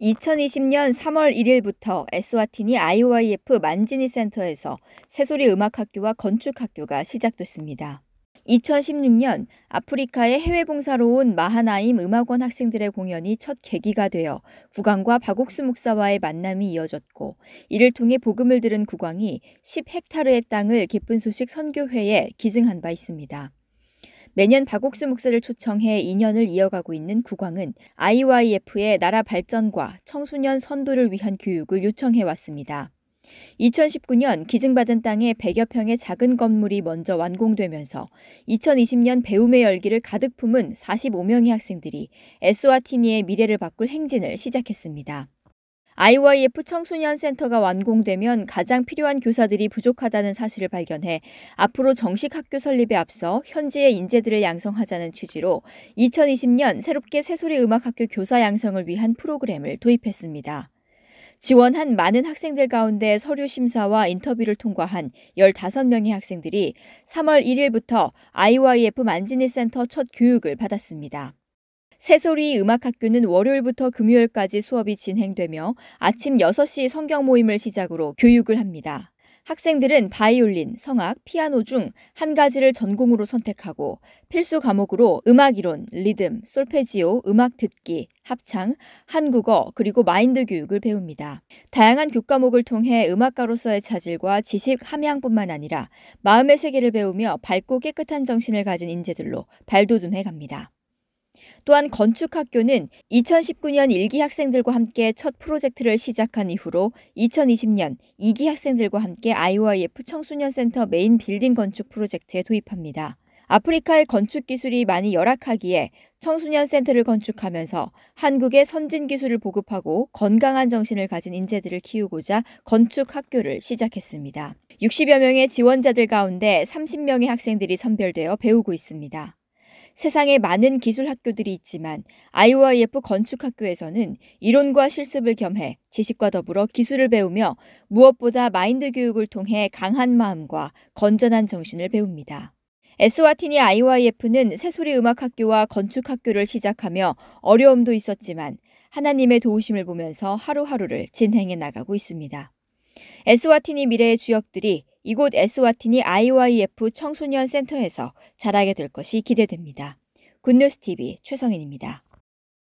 2020년 3월 1일부터 에스와티니 IYF 만지니 센터에서 새소리 음악학교와 건축학교가 시작됐습니다. 2016년 아프리카의 해외 봉사로 온 마하나임 음악원 학생들의 공연이 첫 계기가 되어 국왕과 박옥수 목사와의 만남이 이어졌고 이를 통해 복음을 들은 국왕이 10헥타르의 땅을 기쁜 소식 선교회에 기증한 바 있습니다. 매년 박옥수 목사를 초청해 인연을 이어가고 있는 국왕은 IYF의 나라 발전과 청소년 선도를 위한 교육을 요청해 왔습니다. 2019년 기증받은 땅에 100여 평의 작은 건물이 먼저 완공되면서 2020년 배움의 열기를 가득 품은 45명의 학생들이 에스와티니의 미래를 바꿀 행진을 시작했습니다. IYF 청소년 센터가 완공되면 가장 필요한 교사들이 부족하다는 사실을 발견해 앞으로 정식 학교 설립에 앞서 현지의 인재들을 양성하자는 취지로 2020년 새롭게 새소리 음악학교 교사 양성을 위한 프로그램을 도입했습니다. 지원한 많은 학생들 가운데 서류 심사와 인터뷰를 통과한 15명의 학생들이 3월 1일부터 IYF 만지니 센터 첫 교육을 받았습니다. 새소리 음악학교는 월요일부터 금요일까지 수업이 진행되며 아침 6시 성경 모임을 시작으로 교육을 합니다. 학생들은 바이올린, 성악, 피아노 중 한 가지를 전공으로 선택하고 필수 과목으로 음악 이론, 리듬, 솔페지오, 음악 듣기, 합창, 한국어, 그리고 마인드 교육을 배웁니다. 다양한 교과목을 통해 음악가로서의 자질과 지식 함양뿐만 아니라 마음의 세계를 배우며 밝고 깨끗한 정신을 가진 인재들로 발돋움해 갑니다. 또한 건축학교는 2019년 1기 학생들과 함께 첫 프로젝트를 시작한 이후로 2020년 2기 학생들과 함께 i o f 청소년센터 메인 빌딩 건축 프로젝트에 도입합니다. 아프리카의 건축 기술이 많이 열악하기에 청소년 센터를 건축하면서 한국의 선진 기술을 보급하고 건강한 정신을 가진 인재들을 키우고자 건축 학교를 시작했습니다. 60여 명의 지원자들 가운데 30명의 학생들이 선별되어 배우고 있습니다. 세상에 많은 기술 학교들이 있지만 IOIF 건축학교에서는 이론과 실습을 겸해 지식과 더불어 기술을 배우며 무엇보다 마인드 교육을 통해 강한 마음과 건전한 정신을 배웁니다. 에스와티니 i o f 는 새소리 음악학교와 건축학교를 시작하며 어려움도 있었지만 하나님의 도우심을 보면서 하루하루를 진행해 나가고 있습니다. 에스와티니 미래의 주역들이 이곳 에스와티니 IYF 청소년 센터에서 자라게 될 것이 기대됩니다. 굿뉴스TV 최성인입니다.